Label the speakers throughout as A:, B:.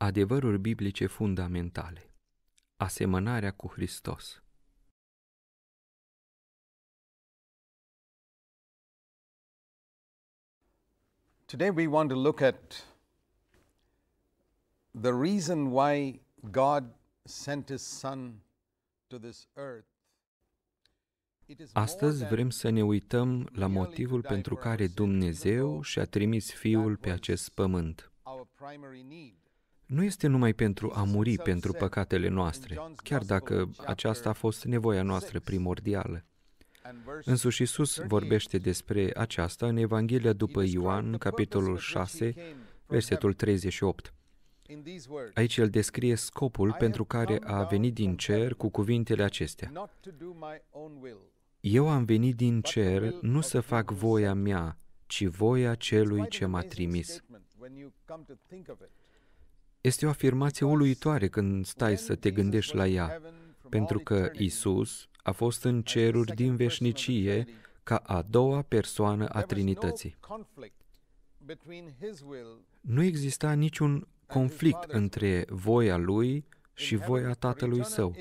A: Adevăruri biblice fundamentale. Asemănarea cu Hristos.
B: Today we want to look at the reason why God sent his son to this earth. Astăzi vrem
A: să ne uităm la motivul pentru care Dumnezeu și-a trimis Fiul pe acest pământ nu este numai pentru a muri pentru păcatele noastre, chiar dacă aceasta a fost nevoia noastră primordială. Însuși Iisus vorbește despre aceasta în Evanghelia după Ioan, capitolul 6, versetul 38. Aici el descrie scopul pentru care a venit din cer cu cuvintele acestea. Eu am venit din cer nu să fac voia mea, ci voia celui ce m-a trimis. Este o afirmație uluitoare când stai să te gândești la ea, pentru că Isus a fost în ceruri din veșnicie ca a doua persoană a Trinității. Nu exista niciun conflict între voia lui și voia tatălui său.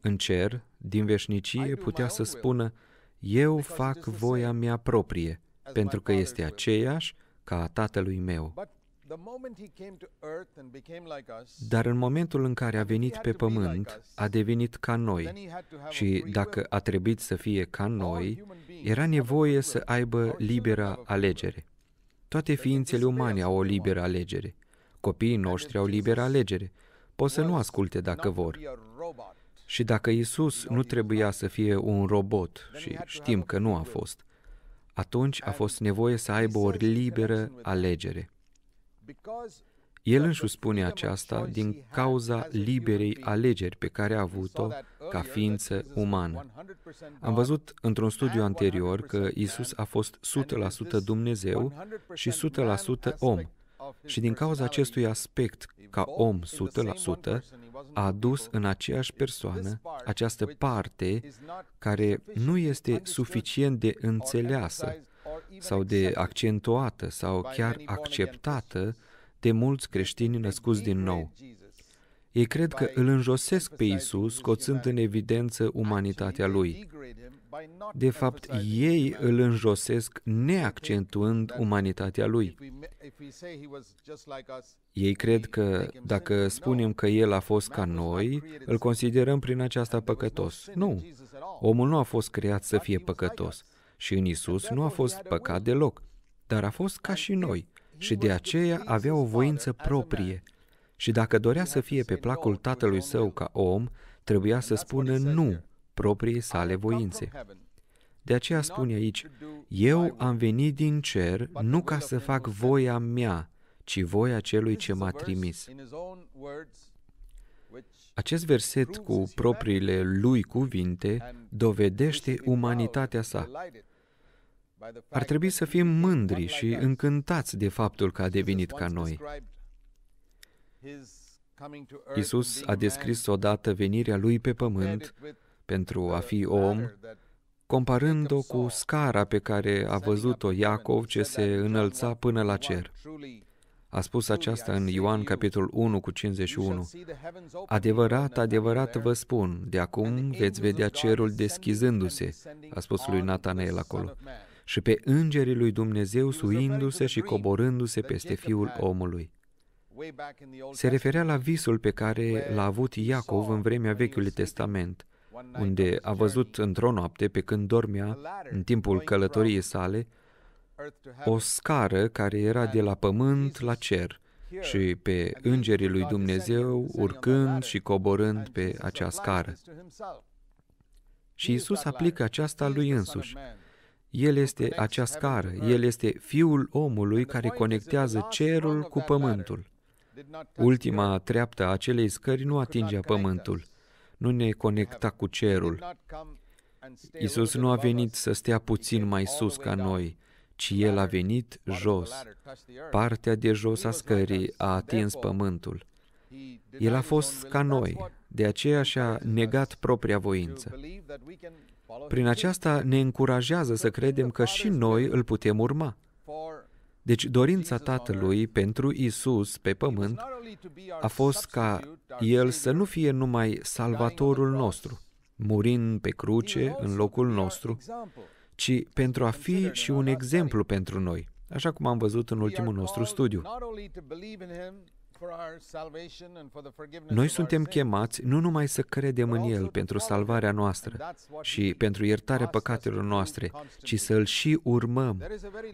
A: În cer, din veșnicie, putea să spună, eu fac voia mea proprie, pentru că este aceeași ca a tatălui meu. Dar în momentul în care a venit pe pământ, a devenit ca noi și dacă a trebuit să fie ca noi, era nevoie să aibă liberă alegere. Toate ființele umane au o liberă alegere. Copiii noștri au liberă alegere. Pot să nu asculte dacă vor. Și dacă Isus nu trebuia să fie un robot, și știm că nu a fost, atunci a fost nevoie să aibă o liberă alegere. El își spune aceasta din cauza liberei alegeri pe care a avut-o ca ființă umană. Am văzut într-un studiu anterior că Isus a fost 100% Dumnezeu și 100% om. Și din cauza acestui aspect, ca om 100%, a adus în aceeași persoană această parte care nu este suficient de înțeleasă sau de accentuată sau chiar acceptată de mulți creștini născuți din nou. Ei cred că îl înjosesc pe Isus, scoțând în evidență umanitatea lui. De fapt, ei îl înjosesc neaccentuând umanitatea lui. Ei cred că dacă spunem că el a fost ca noi, îl considerăm prin aceasta păcătos. Nu. Omul nu a fost creat să fie păcătos și în Isus nu a fost păcat deloc, dar a fost ca și noi și de aceea avea o voință proprie. Și dacă dorea să fie pe placul tatălui său ca om, trebuia să spună nu propriei sale voințe. De aceea spune aici, eu am venit din cer nu ca să fac voia mea, ci voia celui ce m-a trimis. Acest verset cu propriile lui cuvinte dovedește umanitatea sa. Ar trebui să fim mândri și încântați de faptul că a devenit ca noi.
B: Isus a descris
A: odată venirea lui pe pământ pentru a fi om, comparând-o cu scara pe care a văzut-o Iacov ce se înălța până la cer. A spus aceasta în Ioan capitolul 1 cu 51. Adevărat, adevărat vă spun, de acum veți vedea cerul deschizându-se, a spus lui Nathanael acolo și pe îngerii lui Dumnezeu suindu-se și coborându-se peste fiul omului. Se referea la visul pe care l-a avut Iacov în vremea Vechiului Testament, unde a văzut într-o noapte, pe când dormea, în timpul călătoriei sale, o scară care era de la pământ la cer și pe îngerii lui Dumnezeu urcând și coborând pe acea scară. Și Isus aplică aceasta lui însuși, el este acea scară, El este Fiul omului care conectează cerul cu pământul. Ultima treaptă a acelei scări nu atingea pământul, nu ne conecta cu cerul. Isus nu a venit să stea puțin mai sus ca noi, ci El a venit jos. Partea de jos a scării a atins pământul. El a fost ca noi, de aceea și-a negat propria voință. Prin aceasta ne încurajează să credem că și noi îl putem urma. Deci dorința Tatălui pentru Isus pe pământ a fost ca El să nu fie numai salvatorul nostru, murind pe cruce în locul nostru, ci pentru a fi și un exemplu pentru noi, așa cum am văzut în ultimul nostru studiu. Noi suntem chemați nu numai să credem în El pentru salvarea noastră și pentru iertarea păcatelor noastre, ci să îl și urmăm.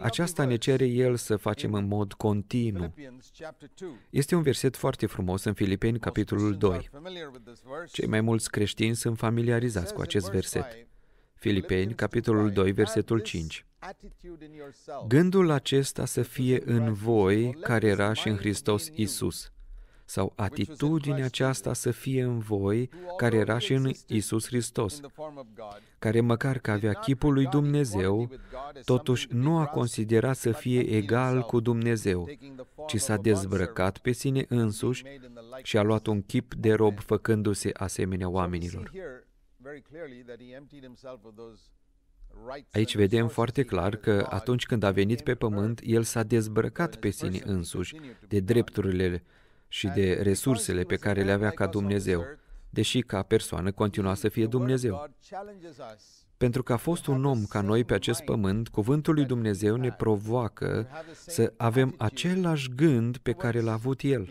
A: Aceasta ne cere El să facem în mod continuu. Este un verset foarte frumos în Filipeni, capitolul 2. Cei mai mulți creștini sunt familiarizați cu acest verset. Filipeni, capitolul 2, versetul 5. Gândul acesta să fie în voi care era și în Hristos Isus, sau atitudinea aceasta să fie în voi care era și în Isus Hristos, care măcar că avea chipul lui Dumnezeu, totuși nu a considerat să fie egal cu Dumnezeu, ci s-a dezbrăcat pe sine însuși și a luat un chip de rob făcându-se asemenea oamenilor. Aici vedem foarte clar că atunci când a venit pe pământ, el s-a dezbrăcat pe sine însuși de drepturile și de resursele pe care le avea ca Dumnezeu, deși ca persoană continua să fie Dumnezeu. Pentru că a fost un om ca noi pe acest pământ, cuvântul lui Dumnezeu ne provoacă să avem același gând pe care l-a avut el,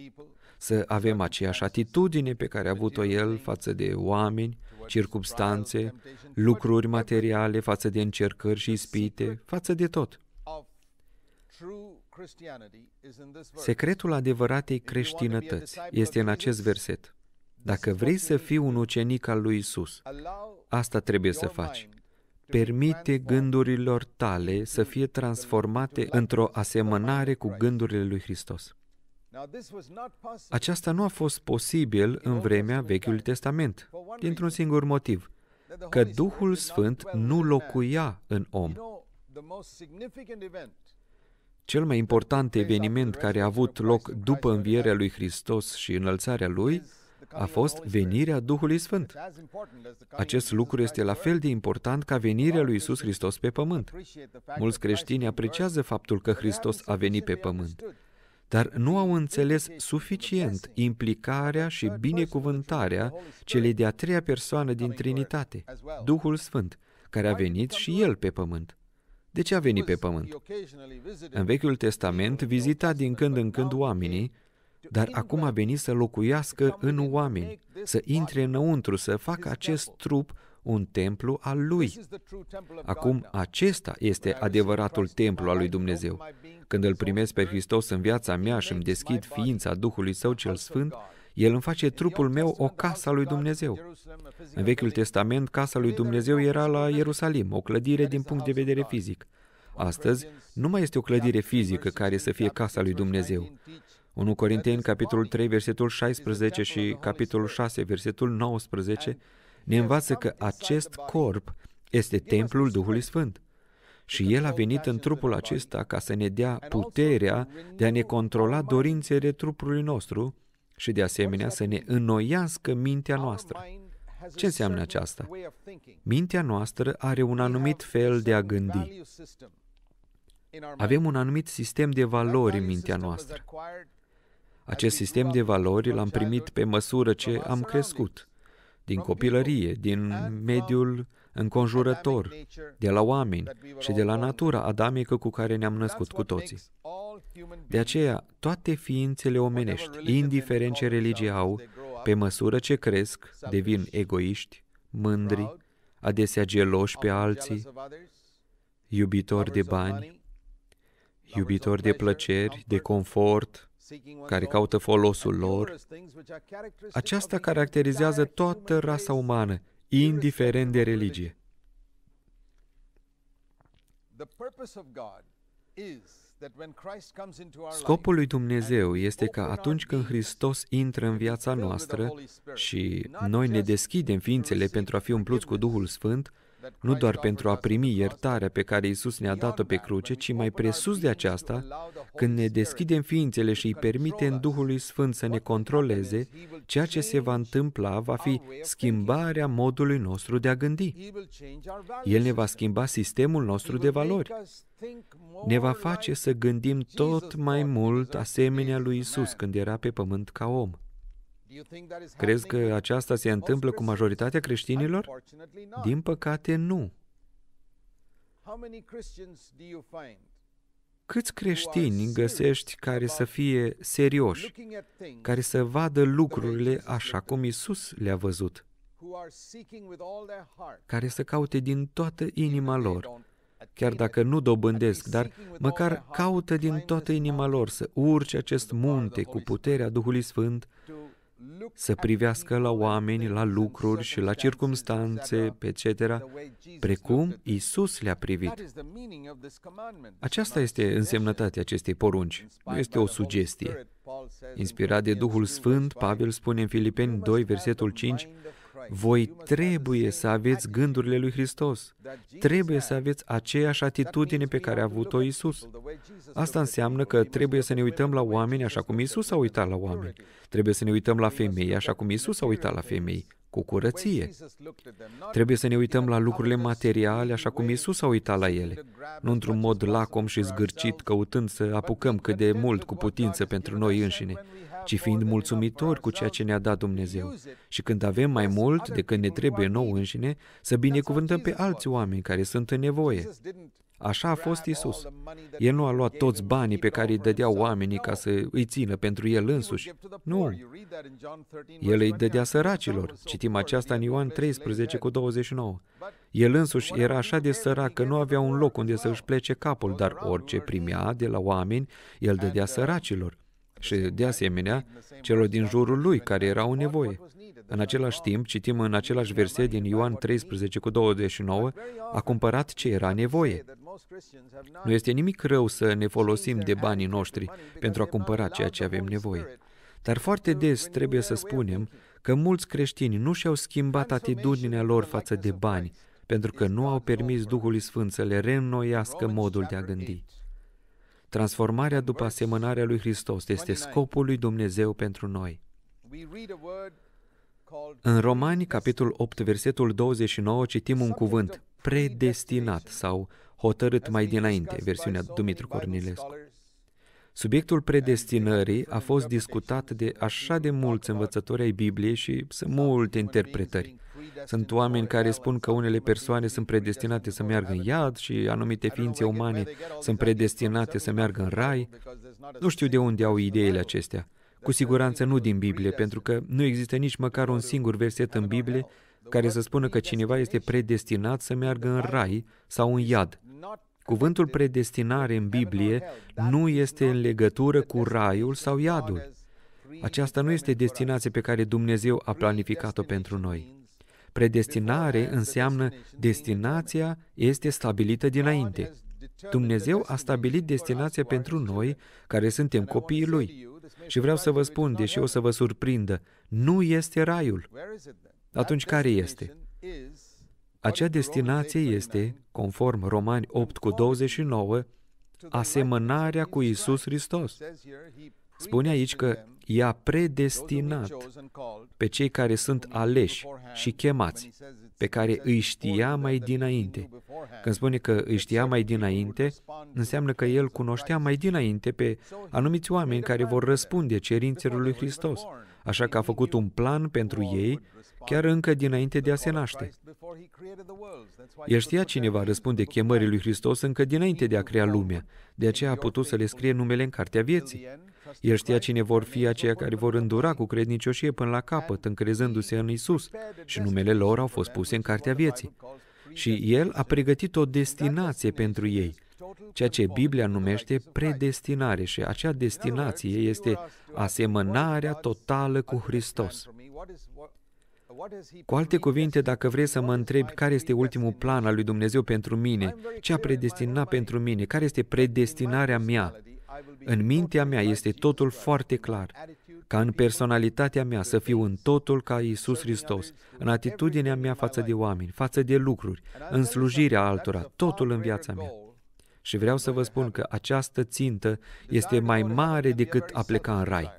A: să avem aceeași atitudine pe care a avut-o el față de oameni, circumstanțe, lucruri materiale, față de încercări și ispite, față de tot. Secretul adevăratei creștinătăți este în acest verset. Dacă vrei să fii un ucenic al lui Isus, asta trebuie să faci. Permite gândurilor tale să fie transformate într-o asemănare cu gândurile lui Hristos. Aceasta nu a fost posibil în vremea Vechiului Testament, dintr-un singur motiv, că Duhul Sfânt nu locuia în om. Cel mai important eveniment care a avut loc după învierea lui Hristos și înălțarea lui a fost venirea Duhului Sfânt. Acest lucru este la fel de important ca venirea lui Isus Hristos pe pământ. Mulți creștini apreciază faptul că Hristos a venit pe pământ, dar nu au înțeles suficient implicarea și binecuvântarea celei de-a treia persoană din Trinitate, Duhul Sfânt, care a venit și El pe pământ. De ce a venit pe pământ? În Vechiul Testament vizita din când în când oamenii, dar acum a venit să locuiască în oameni, să intre înăuntru, să facă acest trup un templu al lui. Acum, acesta este adevăratul templu al lui Dumnezeu. Când îl primesc pe Hristos în viața mea și îmi deschid ființa Duhului Său cel Sfânt, el îmi face trupul meu o casă a lui Dumnezeu. În Vechiul Testament, casa lui Dumnezeu era la Ierusalim, o clădire din punct de vedere fizic. Astăzi, nu mai este o clădire fizică care să fie casa lui Dumnezeu. 1 Corinteni, capitolul 3, versetul 16 și capitolul 6, versetul 19, ne învață că acest corp este templul Duhului Sfânt. Și El a venit în trupul acesta ca să ne dea puterea de a ne controla dorințele trupului nostru și de asemenea să ne înnoiască mintea noastră. Ce înseamnă aceasta? Mintea noastră are un anumit fel de a gândi. Avem un anumit sistem de valori în mintea noastră. Acest sistem de valori l-am primit pe măsură ce am crescut din copilărie, din mediul înconjurător, de la oameni și de la natura adamică cu care ne-am născut cu toții. De aceea, toate ființele omenești, indiferent ce religie au, pe măsură ce cresc, devin egoiști, mândri, adesea geloși pe alții, iubitori de bani, iubitori de plăceri, de confort, care caută folosul lor, aceasta caracterizează toată rasa umană, indiferent de religie. Scopul lui Dumnezeu este ca atunci când Hristos intră în viața noastră și noi ne deschidem ființele pentru a fi umpluți cu Duhul Sfânt, nu doar pentru a primi iertarea pe care Isus ne-a dat-o pe cruce, ci mai presus de aceasta, când ne deschidem ființele și îi permitem Duhului Sfânt să ne controleze, ceea ce se va întâmpla va fi schimbarea modului nostru de a gândi. El ne va schimba sistemul nostru de valori. Ne va face să gândim tot mai mult asemenea lui Isus când era pe pământ ca om. Crezi că aceasta se întâmplă cu majoritatea creștinilor? Din păcate, nu. Câți creștini găsești care să fie serioși, care să vadă lucrurile așa cum Isus le-a văzut, care să caute din toată inima lor, chiar dacă nu dobândesc, dar măcar caută din toată inima lor să urce acest munte cu puterea Duhului Sfânt, să privească la oameni, la lucruri și la circumstanțe, etc., precum Isus le-a privit. Aceasta este însemnătatea acestei porunci, nu este o sugestie. Inspirat de Duhul Sfânt, Pavel spune în Filipeni 2, versetul 5, voi trebuie să aveți gândurile lui Hristos. Trebuie să aveți aceeași atitudine pe care a avut-o Isus. Asta înseamnă că trebuie să ne uităm la oameni așa cum Isus a uitat la oameni. Trebuie să ne uităm la femei așa cum Isus a uitat la femei cu curăție. Trebuie să ne uităm la lucrurile materiale așa cum Isus a uitat la ele, nu într-un mod lacom și zgârcit căutând să apucăm cât de mult cu putință pentru noi înșine, ci fiind mulțumitori cu ceea ce ne-a dat Dumnezeu. Și când avem mai mult decât ne trebuie nou înșine, să binecuvântăm pe alți oameni care sunt în nevoie. Așa a fost Isus. El nu a luat toți banii pe care îi dădeau oamenii ca să îi țină pentru el însuși. Nu. El îi dădea săracilor. Citim aceasta în Ioan 13 cu 29. El însuși era așa de sărac că nu avea un loc unde să își plece capul, dar orice primea de la oameni, el dădea săracilor și, de asemenea, celor din jurul lui care erau în nevoie. În același timp, citim în același verset din Ioan 13 cu 29, a cumpărat ce era nevoie. Nu este nimic rău să ne folosim de banii noștri pentru a cumpăra ceea ce avem nevoie. Dar foarte des trebuie să spunem că mulți creștini nu și-au schimbat atitudinea lor față de bani, pentru că nu au permis Duhului Sfânt să le reînnoiască modul de a gândi. Transformarea după asemănarea lui Hristos este scopul lui Dumnezeu pentru noi. În Romani, capitolul 8, versetul 29, citim un cuvânt, predestinat sau hotărât mai dinainte, versiunea Dumitru Cornilescu. Subiectul predestinării a fost discutat de așa de mulți învățători ai Bibliei și sunt multe interpretări. Sunt oameni care spun că unele persoane sunt predestinate să meargă în iad și anumite ființe umane sunt predestinate să meargă în rai. Nu știu de unde au ideile acestea. Cu siguranță nu din Biblie, pentru că nu există nici măcar un singur verset în Biblie care să spună că cineva este predestinat să meargă în rai sau în iad. Cuvântul predestinare în Biblie nu este în legătură cu raiul sau iadul. Aceasta nu este destinație pe care Dumnezeu a planificat-o pentru noi. Predestinare înseamnă destinația este stabilită dinainte. Dumnezeu a stabilit destinația pentru noi care suntem copiii Lui. Și vreau să vă spun, deși o să vă surprindă, nu este raiul. Atunci care este? Acea destinație este, conform Romani 8 cu 29, asemănarea cu Isus Hristos. Spune aici că i-a predestinat pe cei care sunt aleși și chemați pe care îi știa mai dinainte. Când spune că îi știa mai dinainte, înseamnă că el cunoștea mai dinainte pe anumiți oameni care vor răspunde cerințelor lui Hristos. Așa că a făcut un plan pentru ei chiar încă dinainte de a se naște. El știa cine va răspunde chemării lui Hristos încă dinainte de a crea lumea, de aceea a putut să le scrie numele în cartea vieții. El știa cine vor fi aceia care vor îndura cu credincioșie până la capăt, încrezându-se în Isus, și numele lor au fost puse în cartea vieții. Și el a pregătit o destinație pentru ei, ceea ce Biblia numește predestinare și acea destinație este asemănarea totală cu Hristos. Cu alte cuvinte, dacă vrei să mă întrebi care este ultimul plan al lui Dumnezeu pentru mine, ce a predestinat pentru mine, care este predestinarea mea, în mintea mea este totul foarte clar, ca în personalitatea mea să fiu în totul ca Isus Hristos, în atitudinea mea față de oameni, față de lucruri, în slujirea altora, totul în viața mea. Și vreau să vă spun că această țintă este mai mare decât a pleca în rai.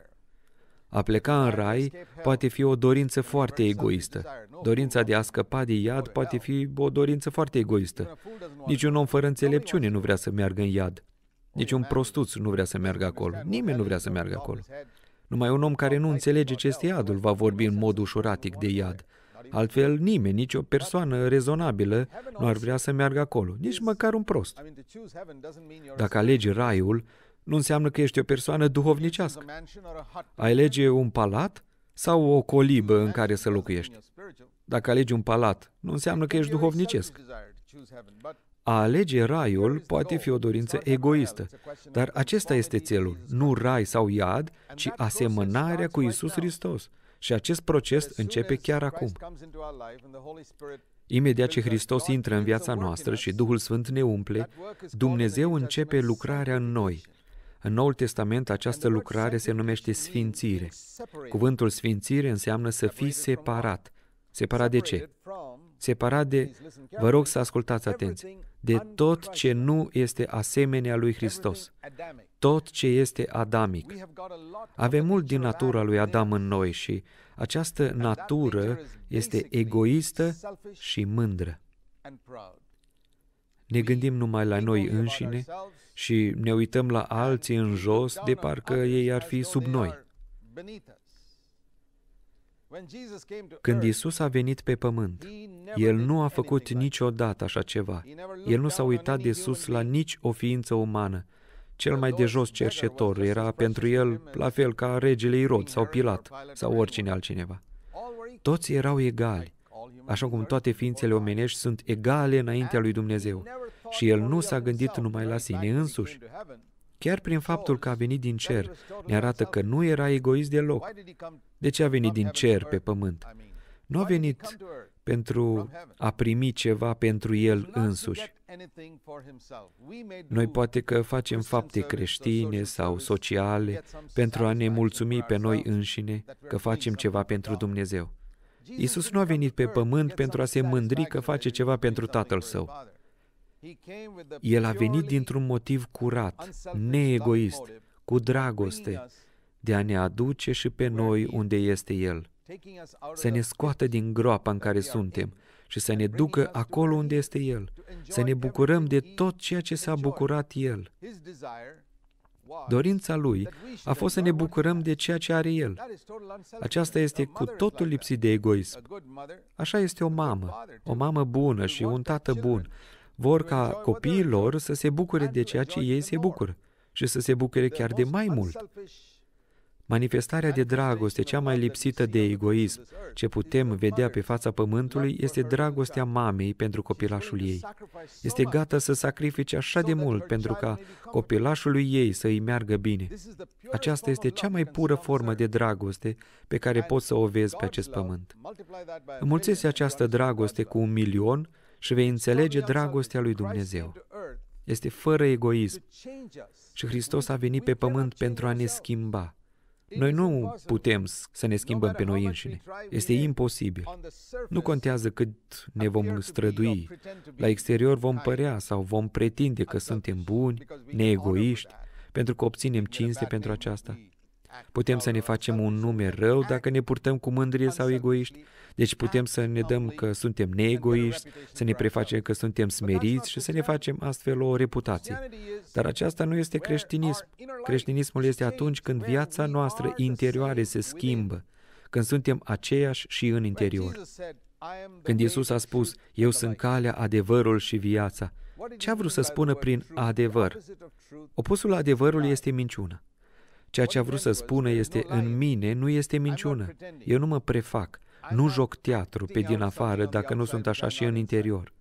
A: A pleca în rai poate fi o dorință foarte egoistă. Dorința de a scăpa de iad poate fi o dorință foarte egoistă. Niciun om fără înțelepciune nu vrea să meargă în iad. Niciun prostuț nu vrea să meargă acolo. Nimeni nu vrea să meargă acolo. Numai un om care nu înțelege ce este iadul va vorbi în mod ușuratic de iad. Altfel, nimeni, nicio persoană rezonabilă nu ar vrea să meargă acolo, nici măcar un prost. Dacă alegi raiul, nu înseamnă că ești o persoană duhovnicească. Ai alege un palat sau o colibă în care să locuiești. Dacă alegi un palat, nu înseamnă că ești duhovnicesc. A alege raiul poate fi o dorință egoistă, dar acesta este țelul, nu rai sau iad, ci asemănarea cu Isus Hristos. Și acest proces începe chiar acum. Imediat ce Hristos intră în viața noastră și Duhul Sfânt ne umple, Dumnezeu începe lucrarea în noi, în Noul Testament această lucrare se numește sfințire. Cuvântul sfințire înseamnă să fii separat. Separat de ce? Separat de, vă rog să ascultați atenți, de tot ce nu este asemenea lui Hristos, tot ce este adamic. Avem mult din natura lui Adam în noi și această natură este egoistă și mândră. Ne gândim numai la noi înșine și ne uităm la alții în jos de parcă ei ar fi sub noi. Când Isus a venit pe pământ, El nu a făcut niciodată așa ceva. El nu s-a uitat de sus la nici o ființă umană. Cel mai de jos cerșetor era pentru El la fel ca regele Irod sau Pilat sau oricine altcineva. Toți erau egali, așa cum toate ființele omenești sunt egale înaintea lui Dumnezeu și el nu s-a gândit numai la sine însuși. Chiar prin faptul că a venit din cer, ne arată că nu era egoist deloc. De ce a venit din cer pe pământ? Nu a venit pentru a primi ceva pentru el însuși. Noi poate că facem fapte creștine sau sociale pentru a ne mulțumi pe noi înșine că facem ceva pentru Dumnezeu. Isus nu a venit pe pământ pentru a se mândri că face ceva pentru Tatăl Său. El a venit dintr-un motiv curat, neegoist, cu dragoste, de a ne aduce și pe noi unde este El, să ne scoată din groapa în care suntem și să ne ducă acolo unde este El, să ne bucurăm de tot ceea ce s-a bucurat El. Dorința lui a fost să ne bucurăm de ceea ce are el. Aceasta este cu totul lipsit de egoism. Așa este o mamă, o mamă bună și un tată bun vor ca copiilor să se bucure de ceea ce ei se bucură și să se bucure chiar de mai mult. Manifestarea de dragoste, cea mai lipsită de egoism, ce putem vedea pe fața pământului, este dragostea mamei pentru copilașul ei. Este gata să sacrifice așa de mult pentru ca copilașului ei să îi meargă bine. Aceasta este cea mai pură formă de dragoste pe care poți să o vezi pe acest pământ. Înmulțesc această dragoste cu un milion și vei înțelege dragostea lui Dumnezeu. Este fără egoism. Și Hristos a venit pe pământ pentru a ne schimba. Noi nu putem să ne schimbăm pe noi înșine. Este imposibil. Nu contează cât ne vom strădui. La exterior vom părea sau vom pretinde că suntem buni, neegoiști, pentru că obținem cinste pentru aceasta. Putem să ne facem un nume rău dacă ne purtăm cu mândrie sau egoiști. Deci putem să ne dăm că suntem neegoiști, să ne prefacem că suntem smeriți și să ne facem astfel o reputație. Dar aceasta nu este creștinism. Creștinismul este atunci când viața noastră interioară se schimbă, când suntem aceiași și în interior. Când Isus a spus, Eu sunt calea, adevărul și viața, ce a vrut să spună prin adevăr? Opusul adevărului este minciună. Ceea ce a vrut să spună este, în mine nu este minciună. Eu nu mă prefac, nu joc teatru pe din afară dacă nu sunt așa și în interior.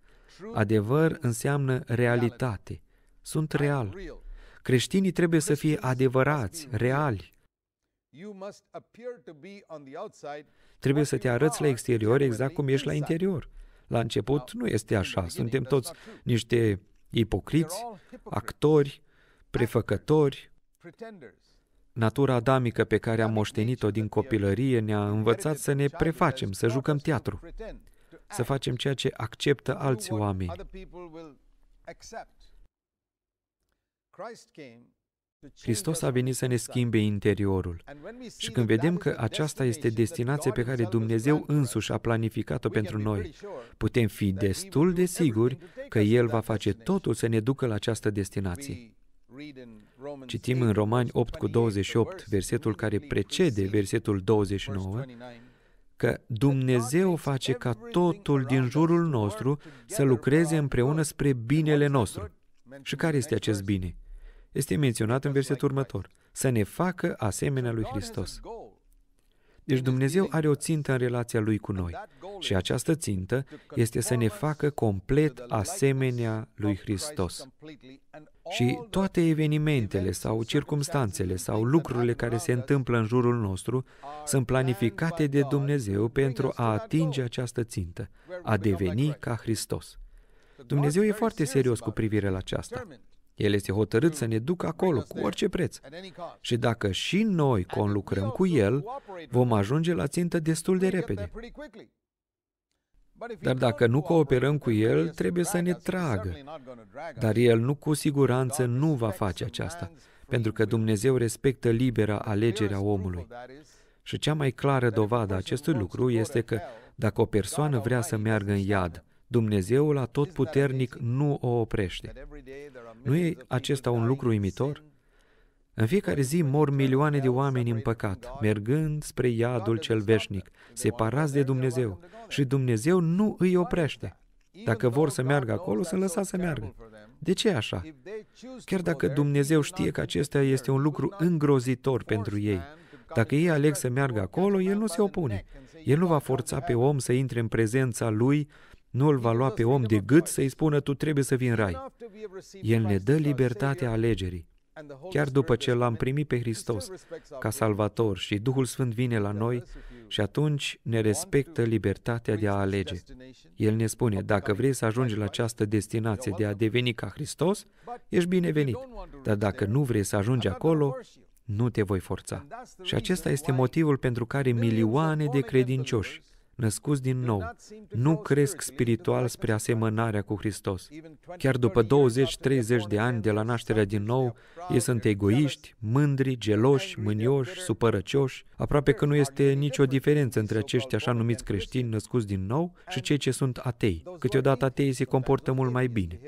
A: Adevăr înseamnă realitate. Sunt real. Creștinii trebuie să fie adevărați, reali. Trebuie să te arăți la exterior exact cum ești la interior. La început nu este așa. Suntem toți niște ipocriți, actori, prefăcători, Natura adamică pe care am moștenit-o din copilărie ne-a învățat să ne prefacem, să jucăm teatru, să facem ceea ce acceptă alți oameni. Hristos a venit să ne schimbe interiorul. Și când vedem că aceasta este destinația pe care Dumnezeu însuși a planificat-o pentru noi, putem fi destul de siguri că El va face totul să ne ducă la această destinație. Citim în Romani 8 cu 28, versetul care precede versetul 29, că Dumnezeu face ca totul din jurul nostru să lucreze împreună spre binele nostru. Și care este acest bine? Este menționat în versetul următor. Să ne facă asemenea lui Hristos. Deci Dumnezeu are o țintă în relația Lui cu noi și această țintă este să ne facă complet asemenea lui Hristos. Și toate evenimentele sau circumstanțele sau lucrurile care se întâmplă în jurul nostru sunt planificate de Dumnezeu pentru a atinge această țintă, a deveni ca Hristos. Dumnezeu e foarte serios cu privire la aceasta. El este hotărât să ne ducă acolo cu orice preț. Și dacă și noi conlucrăm cu El, vom ajunge la țintă destul de repede. Dar dacă nu cooperăm cu El, trebuie să ne tragă. Dar El nu cu siguranță nu va face aceasta, pentru că Dumnezeu respectă libera alegerea omului. Și cea mai clară dovadă a acestui lucru este că dacă o persoană vrea să meargă în iad, Dumnezeul atotputernic nu o oprește. Nu e acesta un lucru imitor? În fiecare zi mor milioane de oameni în păcat, mergând spre iadul cel veșnic, separați de Dumnezeu. Și Dumnezeu nu îi oprește. Dacă vor să meargă acolo, să lăsați să meargă. De ce așa? Chiar dacă Dumnezeu știe că acesta este un lucru îngrozitor pentru ei, dacă ei aleg să meargă acolo, El nu se opune. El nu va forța pe om să intre în prezența Lui, nu îl va lua pe om de gât să-i spună, tu trebuie să vii în rai. El ne dă libertatea alegerii. Chiar după ce l-am primit pe Hristos ca Salvator și Duhul Sfânt vine la noi și atunci ne respectă libertatea de a alege. El ne spune, dacă vrei să ajungi la această destinație de a deveni ca Hristos, ești binevenit. Dar dacă nu vrei să ajungi acolo, nu te voi forța. Și acesta este motivul pentru care milioane de credincioși născuți din nou, nu cresc spiritual spre asemănarea cu Hristos. Chiar după 20-30 de ani de la nașterea din nou, ei sunt egoiști, mândri, geloși, mânioși, supărăcioși, aproape că nu este nicio diferență între acești așa numiți creștini născuți din nou și cei ce sunt atei. Câteodată ateii se comportă mult mai bine.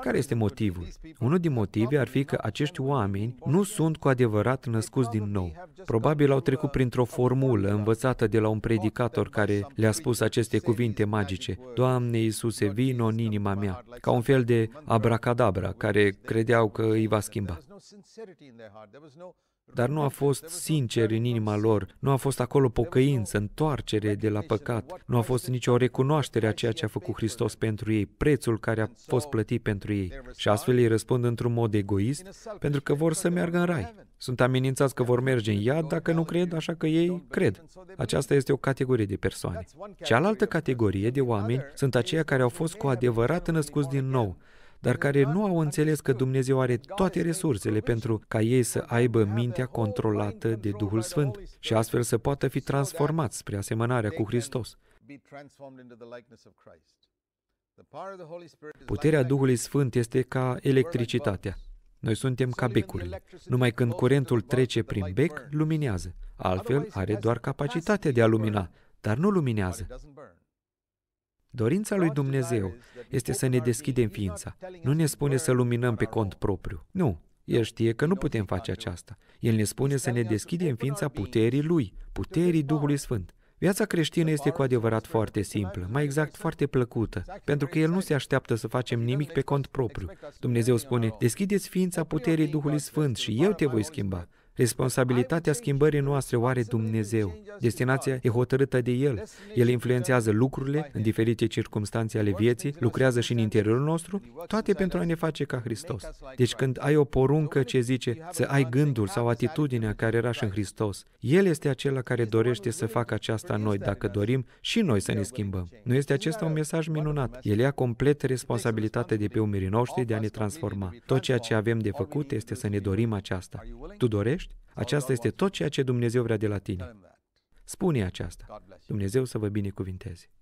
A: Care este motivul? Unul din motive ar fi că acești oameni nu sunt cu adevărat născuți din nou. Probabil au trecut printr-o formulă învățată de la un predicator care le-a spus aceste cuvinte magice, Doamne Iisuse, vino în inima mea, ca un fel de abracadabra, care credeau că îi va schimba dar nu a fost sincer în inima lor, nu a fost acolo pocăință, întoarcere de la păcat, nu a fost nicio recunoaștere a ceea ce a făcut Hristos pentru ei, prețul care a fost plătit pentru ei. Și astfel ei răspund într-un mod egoist, pentru că vor să meargă în rai. Sunt amenințați că vor merge în iad dacă nu cred, așa că ei cred. Aceasta este o categorie de persoane. Cealaltă categorie de oameni sunt aceia care au fost cu adevărat născuți din nou, dar care nu au înțeles că Dumnezeu are toate resursele pentru ca ei să aibă mintea controlată de Duhul Sfânt și astfel să poată fi transformați spre asemănarea cu Hristos. Puterea Duhului Sfânt este ca electricitatea. Noi suntem ca becurile. Numai când curentul trece prin bec, luminează. Altfel, are doar capacitatea de a lumina, dar nu luminează. Dorința lui Dumnezeu este să ne deschidem ființa. Nu ne spune să luminăm pe cont propriu. Nu, el știe că nu putem face aceasta. El ne spune să ne deschidem ființa puterii Lui, puterii Duhului Sfânt. Viața creștină este cu adevărat foarte simplă, mai exact foarte plăcută, pentru că El nu se așteaptă să facem nimic pe cont propriu. Dumnezeu spune, deschideți ființa puterii Duhului Sfânt și eu te voi schimba. Responsabilitatea schimbării noastre o are Dumnezeu. Destinația e hotărâtă de El. El influențează lucrurile în diferite circunstanțe ale vieții, lucrează și în interiorul nostru, toate pentru a ne face ca Hristos. Deci când ai o poruncă ce zice să ai gândul sau atitudinea care era și în Hristos, El este acela care dorește să facă aceasta în noi, dacă dorim și noi să ne schimbăm. Nu este acesta un mesaj minunat. El ia complet responsabilitatea de pe umerii noștri de a ne transforma. Tot ceea ce avem de făcut este să ne dorim aceasta. Tu dorești? Aceasta este tot ceea ce Dumnezeu vrea de la tine. Spune aceasta. Dumnezeu să vă binecuvinteze.